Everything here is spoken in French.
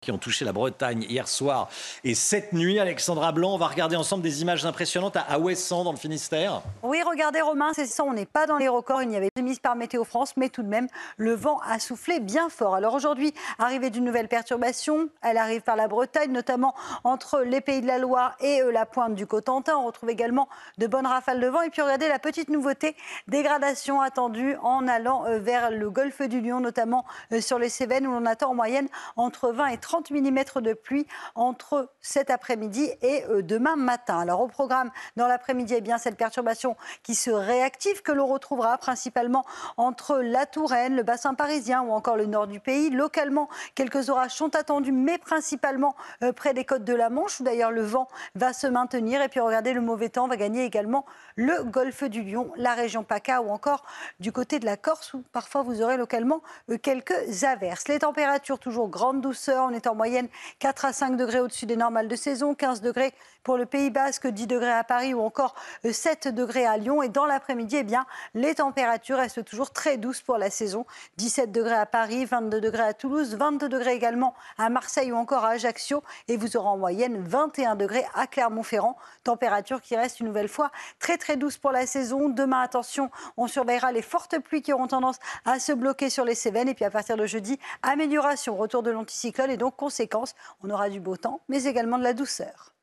qui ont touché la Bretagne hier soir et cette nuit. Alexandra Blanc, on va regarder ensemble des images impressionnantes à Ouessant dans le Finistère. Oui, regardez Romain, c'est ça, on n'est pas dans les records, il n'y avait pas mise par Météo France, mais tout de même, le vent a soufflé bien fort. Alors aujourd'hui, arrivée d'une nouvelle perturbation, elle arrive par la Bretagne, notamment entre les Pays de la Loire et euh, la pointe du Cotentin. On retrouve également de bonnes rafales de vent. Et puis regardez la petite nouveauté, dégradation attendue en allant euh, vers le golfe du Lion, notamment euh, sur les Cévennes, où l'on attend en moyenne entre 20 et 30 30 mm de pluie entre cet après-midi et euh, demain matin. Alors au programme dans l'après-midi, eh bien cette perturbation qui se réactive que l'on retrouvera principalement entre la Touraine, le bassin parisien ou encore le nord du pays. Localement, quelques orages sont attendus, mais principalement euh, près des côtes de la Manche où d'ailleurs le vent va se maintenir. Et puis regardez, le mauvais temps va gagner également le golfe du Lion, la région PACA ou encore du côté de la Corse où parfois vous aurez localement euh, quelques averses. Les températures toujours grande douceur en moyenne 4 à 5 degrés au-dessus des normales de saison, 15 degrés pour le Pays Basque, 10 degrés à Paris ou encore 7 euh, degrés à Lyon. Et dans l'après-midi, eh bien, les températures restent toujours très douces pour la saison. 17 degrés à Paris, 22 degrés à Toulouse, 22 degrés également à Marseille ou encore à Ajaccio. Et vous aurez en moyenne 21 degrés à Clermont-Ferrand. Température qui reste une nouvelle fois très très douce pour la saison. Demain, attention, on surveillera les fortes pluies qui auront tendance à se bloquer sur les Cévennes. Et puis à partir de jeudi, amélioration, retour de l'anticyclone et donc en conséquence, on aura du beau temps, mais également de la douceur.